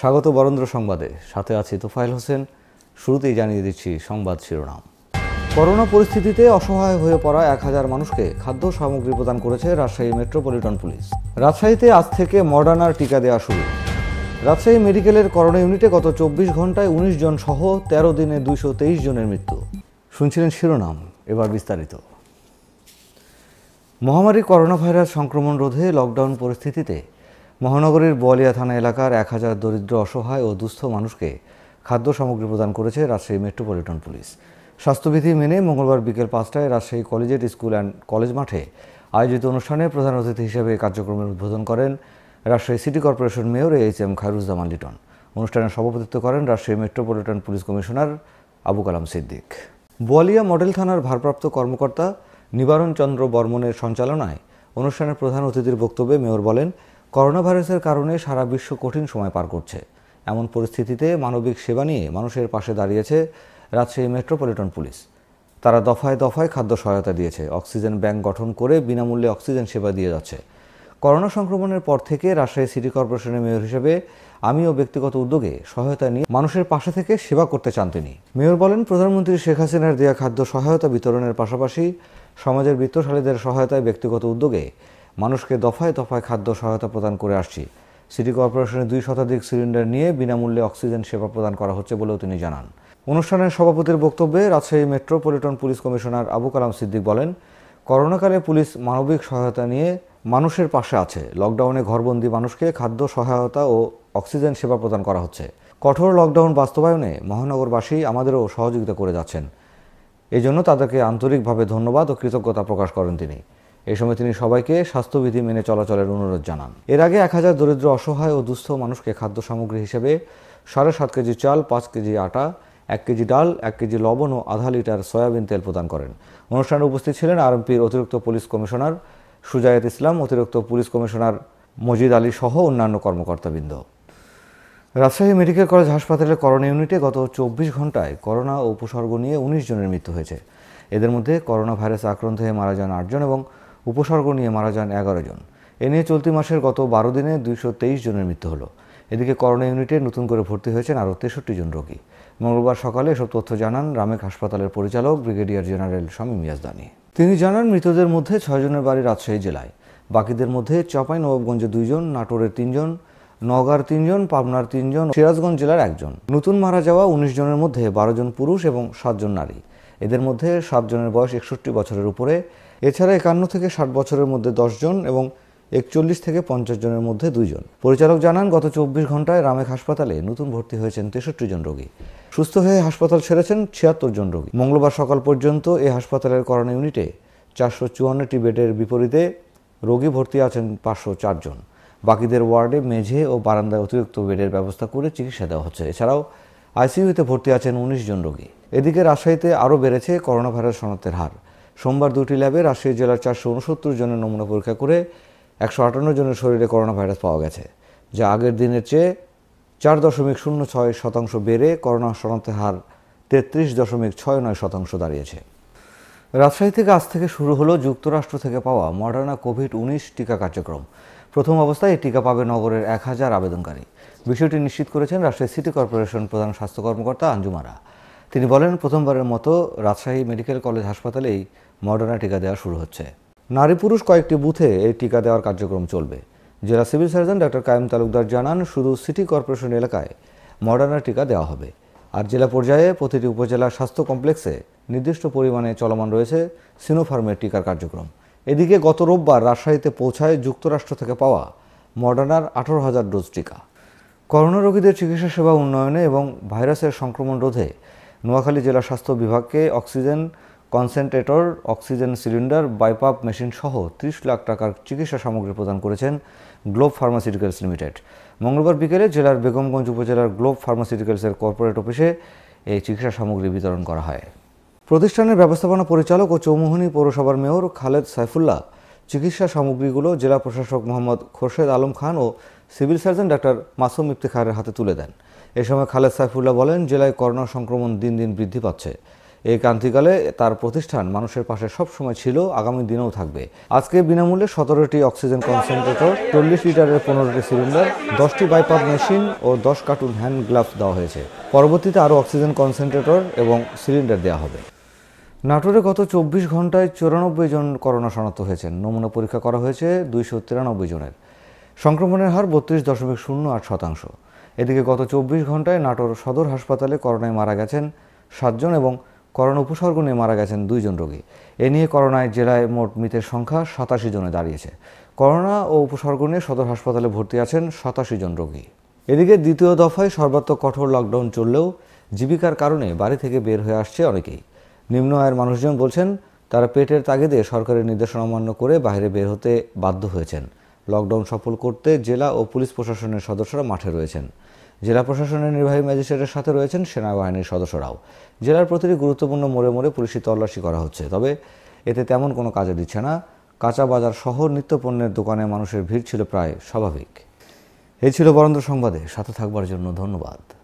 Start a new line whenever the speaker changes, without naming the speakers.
স্বাগত বরেন্দ্র সংবাদে সাথে আছি তোফাইল হোসেন শুরুতেই জানিয়ে দিচ্ছি সংবাদ শিরোনাম করোনা পরিস্থিতিতে অসহায় হয়ে পড়া এক হাজার মানুষকে খাদ্য সামগ্রী প্রদান করেছে রাজশাহী মেট্রোপলিটন পুলিশ রাজশাহীতে আজ থেকে মডার্নার টিকা দেওয়া শুরু রাজশাহী মেডিকেলের করোনা ইউনিটে গত চব্বিশ ঘন্টায় উনিশ জন সহ ১৩ দিনে দুইশো তেইশ জনের মৃত্যু শুনছিলেন শিরোনাম এবার বিস্তারিত মহামারী করোনা ভাইরাস সংক্রমণ রোধে লকডাউন পরিস্থিতিতে মহানগরীর বোয়ালিয়া থানা এলাকার এক হাজার দরিদ্র অসহায় ও দুস্থ মানুষকে খাদ্য সামগ্রী প্রদান করেছে রাজশাহী মেট্রোপলিটন পুলিশ স্বাস্থ্যবিধি মেনে মঙ্গলবার বিকেল পাঁচটায় রাজশাহী কলেজের স্কুল অ্যান্ড কলেজ মাঠে আয়োজিত অনুষ্ঠানে প্রধান অতিথি হিসেবে কার্যক্রমের উদ্বোধন করেন Rajshahi city corporation mayor H M Khairuzzaman Liton অনুষ্ঠানে সভাপতিত্ব করেন Rajshahi metropolitan police commissioner Abu Kalam Siddique Boalia model থানার ভারপ্রাপ্ত কর্মকর্তা নিবারণ চন্দ্র বর্মনের সঞ্চালনায় অনুষ্ঠানের প্রধান অতিথির বক্তব্যে মেয়র বলেন করোনা ভাইরাসের কারণে সারা বিশ্ব কঠিন সময় পার করছে এমন পরিস্থিতিতে মানবিক সেবা নিয়ে মানুষের পাশে দাঁড়িয়েছে রাজশাহী মেট্রোপলিটন পুলিশ তারা দফায় দফায় খাদ্য সহায়তা দিয়েছে অক্সিজেন ব্যাংক গঠন করে বিনামূল্যে অক্সিজেন সেবা দিয়ে যাচ্ছে করোনা সংক্রমণের পর থেকে রাজশাহী সিটি কর্পোরেশনের মেয়র হিসেবে আমিও ব্যক্তিগত উদ্যোগে সহায়তা নিয়ে মানুষের পাশে থেকে সেবা করতে চান তিনি মেয়র বলেন প্রধানমন্ত্রী শেখ হাসিনার দেয়া খাদ্য সহায়তা বিতরণের পাশাপাশি সমাজের বৃত্তশালীদের সহায়তায় ব্যক্তিগত উদ্যোগে মানুষকে দফায় দফায় খাদ্য সহায়তা প্রদান করে আসছি সিটি কর্পোরেশনে দুই শতাধিক সিলিন্ডার নিয়ে বিনামূল্যে অক্সিজেন সেবা প্রদান করা হচ্ছে বলেও তিনি জানান অনুষ্ঠানের সভাপতির বক্তব্যে Rajshahi metropolitan police commissioner Abu Kalam Siddique বলেন করোনাকালে পুলিশ মানবিক সহায়তা নিয়ে মানুষের পাশে আছে লকডাউনে ঘরবন্দি মানুষকে খাদ্য সহায়তা ও অক্সিজেন সেবা প্রদান করা হচ্ছে কঠোর লকডাউন বাস্তবায়নে মহানগরবাসী আমাদেরও সহযোগিতা করে যাচ্ছেন এজন্য তাদেরকে আন্তরিকভাবে ধন্যবাদ ও কৃতজ্ঞতা প্রকাশ করেন তিনি এ সময় তিনি সবাইকে স্বাস্থ্যবিধি মেনে চলাচলের অনুরোধ জানান এর আগে এক হাজার দরিদ্র অসহায় ও দুস্থ মানুষকে খাদ্য সামগ্রী হিসেবে সাড়ে সাত কেজি চাল পাঁচ কেজি আটা এক কেজি ডাল এক কেজি লবণ ও আধা লিটার সয়াবিন তেল প্রদান করেন অনুষ্ঠানে উপস্থিত ছিলেন আরএমপির অতিরিক্ত পুলিশ কমিশনার সুজায়েত ইসলাম অতিরিক্ত পুলিশ কমিশনার মজিদ আলী সহ অন্যান্য কর্মকর্তাবৃন্দ রাজশাহী মেডিকেল কলেজ হাসপাতালের করোনা ইউনিটে গত চব্বিশ ঘন্টায় করোনা উপসর্গ নিয়ে উনিশ জনের মৃত্যু হয়েছে এদের মধ্যে করোনা ভাইরাসে আক্রান্ত হয়ে মারা যান আটজন এবং উপসর্গ নিয়ে মারা যান এগারো জন এ নিয়ে চলতি মাসের গত বারো দিনে দুইশো তেইশ জনের মৃত্যু হলো এদিকে করোনা ইউনিটে নতুন করে ভর্তি হয়েছেন আরও তেষট্টি জন রোগী মঙ্গলবার সকালে এসব তথ্য জানান রামেক হাসপাতালের পরিচালক ব্রিগেডিয়ার জেনারেল শামীম ইয়াজদানি তিনি জানান মৃতদের মধ্যে ছয়জনের বাড়ি রাজশাহী জেলায় বাকিদের মধ্যে চপাই নবাবগঞ্জে দুইজন নাটোরের তিনজন নগার তিনজন পাবনার তিনজন সিরাজগঞ্জ জেলার একজন নতুন মারা যাওয়া উনিশ জনের মধ্যে বারো জন পুরুষ এবং সাতজন নারী এদের মধ্যে সাতজনের বয়স একষট্টি বছরের উপরে এছাড়া একান্ন থেকে ষাট বছরের মধ্যে দশজন এবং একচল্লিশ থেকে পঞ্চাশ জনের মধ্যে দুইজন পরিচালক জানান গত চব্বিশ ঘন্টায় রামেক হাসপাতালে নতুন ভর্তি হয়েছেন তেষট্টি জন রোগী সুস্থ হয়ে হাসপাতাল ছেড়েছেন ছিয়াত্তর জন রোগী মঙ্গলবার সকাল পর্যন্ত এ হাসপাতালের করোনা ইউনিটে চারশো চুয়ান্নটি বেডের বিপরীতে রোগী ভর্তি আছেন পাঁচশো চারজন বাকিদের ওয়ার্ডে মেঝে ও বারান্দায় অতিরিক্ত বেডের ব্যবস্থা করে চিকিৎসা দেওয়া হচ্ছে এছাড়াও আইসিইউতে ভর্তি আছেন উনিশ জন রোগী এদিকে রাজশাহীতে আরও বেড়েছে করোনা ভাইরাস শনাক্তের হার সোমবার দুটি ল্যাবে রাজশাহী জেলার চারশো উনসত্তর জনের নমুনা পরীক্ষা করে একশো আটান্ন জনের শরীরে করোনা ভাইরাস পাওয়া গেছে যা আগের দিনের চেয়ে চার দশমিক শূন্য ছয় শতাংশ বেড়ে করোনা শনাক্তের হার তেত্রিশ দশমিক ছয় নয় শতাংশ দাঁড়িয়েছে রাজশাহী থেকে আজ থেকে শুরু হলো যুক্তরাষ্ট্র থেকে পাওয়া মডার্না কোভিড উনিশ টিকা কার্যক্রম প্রথম অবস্থায় এই টিকা পাবে নগরের এক হাজার আবেদনকারী বিষয়টি নিশ্চিত করেছেন রাজশাহী সিটি কর্পোরেশন প্রধান স্বাস্থ্য কর্মকর্তা আঞ্জুমারা তিনি বলেন প্রথমবারের মতো রাজশাহী মেডিকেল কলেজ হাসপাতালেই মডার্না টিকা দেওয়া শুরু হচ্ছে নারী পুরুষ কয়েকটি বুথে এই টিকা দেওয়ার কার্যক্রম চলবে জেলা সিভিল সার্জন ডক্টর কায়েম তালুকদার জানান শুধু সিটি কর্পোরেশন এলাকায় মডার্না টিকা দেওয়া হবে আর জেলা পর্যায়ে প্রতিটি উপজেলা স্বাস্থ্য কমপ্লেক্সে নির্দিষ্ট পরিমাণে চলমান রয়েছে সিনোফার্মের টিকার কার্যক্রম এদিকে গত রোববার রাজশাহীতে পৌঁছায় যুক্তরাষ্ট্র থেকে পাওয়া মডার্নার আঠারো হাজার ডোজ টিকা করোনা রোগীদের চিকিৎসা সেবা উন্নয়নে এবং ভাইরাসের সংক্রমণ রোধে নোয়াখালী জেলা স্বাস্থ্য বিভাগকে oxygen concentrator oxygen cylinder BiPAP machine সহ ত্রিশ লাখ টাকার চিকিৎসা সামগ্রী প্রদান করেছেন গ্লোব ফার্মাসিউটিক্যালস লিমিটেড মঙ্গলবার বিকেলে জেলার বেগমগঞ্জ উপজেলার গ্লোব ফার্মাসিউটিক্যালসের কর্পোরেট অফিসে এই চিকিৎসা সামগ্রী বিতরণ করা হয় প্রতিষ্ঠানের ব্যবস্থাপনা পরিচালক ও চৌমোহনী পৌরসভার মেয়র খালেদ সাইফুল্লাহ চিকিৎসা সামগ্রীগুলো জেলা প্রশাসক মোহাম্মদ খোরশেদ আলম খান ও সিভিল সার্জন ডাক্তার মাসুম ইফতেখারের হাতে তুলে দেন এ সময় খালেদ সাইফুল্লাহ বলেন জেলায় করোনা সংক্রমণ দিন দিন বৃদ্ধি পাচ্ছে এই ক্রান্তিকালে তার প্রতিষ্ঠান মানুষের পাশে সবসময় ছিল আগামী দিনেও থাকবে আজকে বিনামূল্যে সতেরোটি অক্সিজেন কনসেন্ট্রেটর চল্লিশ লিটারের পনেরোটি সিলিন্ডার দশটি বাইপাস মেশিন ও দশ কার্টুন হ্যান্ড গ্লাভস দেওয়া হয়েছে পরবর্তীতে আরও অক্সিজেন কনসেন্ট্রেটর এবং সিলিন্ডার দেওয়া হবে নাটোরে গত চব্বিশ ঘন্টায় চুরানব্বই জন করোনা শনাক্ত হয়েছেন নমুনা পরীক্ষা করা হয়েছে দুইশো তিরানব্বই জনের সংক্রমণের হার বত্রিশ দশমিক শূন্য আট শতাংশ এদিকে গত চব্বিশ ঘন্টায় নাটোর সদর হাসপাতালে করোনায় মারা গেছেন সাতজন এবং করোনা উপসর্গ নিয়ে মারা গেছেন দুইজন রোগী এ নিয়ে করোনায় জেলায় মোট মৃতের সংখ্যা সাতাশি জনে দাঁড়িয়েছে করোনা ও উপসর্গ নিয়ে সদর হাসপাতালে ভর্তি আছেন সাতাশি জন রোগী এদিকে দ্বিতীয় দফায় সর্বাত্মক কঠোর লকডাউন চললেও জীবিকার কারণে বাড়ি থেকে বের হয়ে আসছে অনেকেই নিম্ন আয়ের মানুষজন বলছেন তারা পেটের তাগিদে সরকারের নির্দেশনা অমান্য করে বাইরে বের হতে বাধ্য হয়েছেন লকডাউন সফল করতে জেলা ও পুলিশ প্রশাসনের সদস্যরা মাঠে রয়েছেন জেলা প্রশাসনের নির্বাহী ম্যাজিস্ট্রেটের সাথে রয়েছেন সেনাবাহিনীর সদস্যরাও জেলার প্রতিটি গুরুত্বপূর্ণ মোড়ে মোড়ে পুলিশি তল্লাশি করা হচ্ছে তবে এতে তেমন কোনো কাজে দিচ্ছে না কাঁচা বাজার সহ নিত্যপণ্যের দোকানে মানুষের ভিড় ছিল প্রায় স্বাভাবিক এই ছিল বরেন্দ্র সংবাদে সাথে থাকবার জন্য ধন্যবাদ